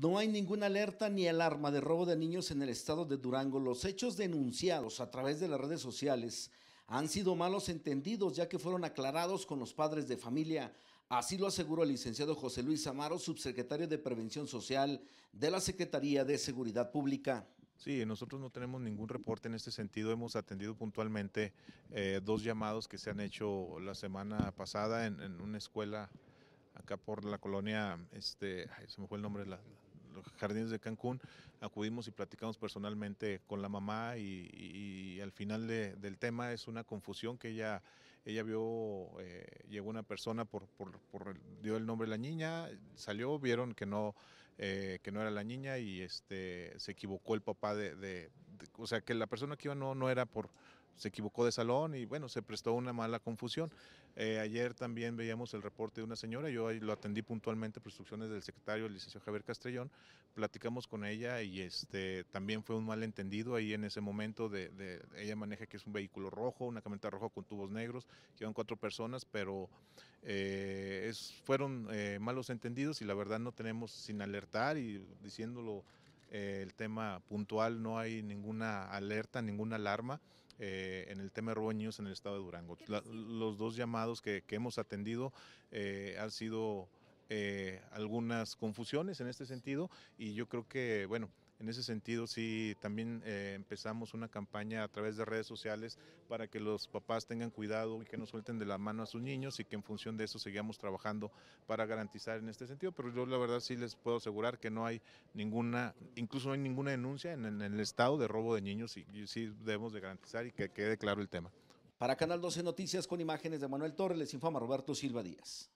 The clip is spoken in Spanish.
No hay ninguna alerta ni alarma de robo de niños en el estado de Durango. Los hechos denunciados a través de las redes sociales han sido malos entendidos ya que fueron aclarados con los padres de familia. Así lo aseguró el licenciado José Luis Amaro, subsecretario de Prevención Social de la Secretaría de Seguridad Pública. Sí, nosotros no tenemos ningún reporte en este sentido. Hemos atendido puntualmente eh, dos llamados que se han hecho la semana pasada en, una escuela acá por la colonia, este, se me fue el nombre, la, los jardines de Cancún, acudimos y platicamos personalmente con la mamá y, al final del tema es una confusión que ella, ella vio, eh, llegó una persona por, por, dio el nombre de la niña, salió, vieron que no, eh, que no era la niña y este, se equivocó el papá de, de, o sea, que la persona que iba no, no era por se equivocó de salón y bueno, se prestó una mala confusión. Eh, ayer también veíamos el reporte de una señora, yo lo atendí puntualmente por instrucciones del secretario, el licenciado Javier Castrellón, platicamos con ella y este también fue un malentendido ahí en ese momento de, ella maneja que es un vehículo rojo, una camioneta roja con tubos negros, que cuatro personas, pero eh, fueron eh, malos entendidos y la verdad no tenemos sin alertar y diciéndolo el tema puntual, no hay ninguna alerta, ninguna alarma. Eh, en el tema de en el estado de Durango. los dos llamados que, hemos atendido eh, han sido... Eh, algunas confusiones en este sentido y yo creo que, bueno, en ese sentido, sí, también eh, empezamos una campaña a través de redes sociales para que los papás tengan cuidado y que no suelten de la mano a sus niños y que en función de eso sigamos trabajando para garantizar en este sentido. Pero yo la verdad sí les puedo asegurar que no hay ninguna, incluso no hay ninguna denuncia en, el estado de robo de niños y, sí debemos de garantizar y que quede claro el tema. Para Canal 12 Noticias con imágenes de Manuel Torres, les informa Roberto Silva Díaz.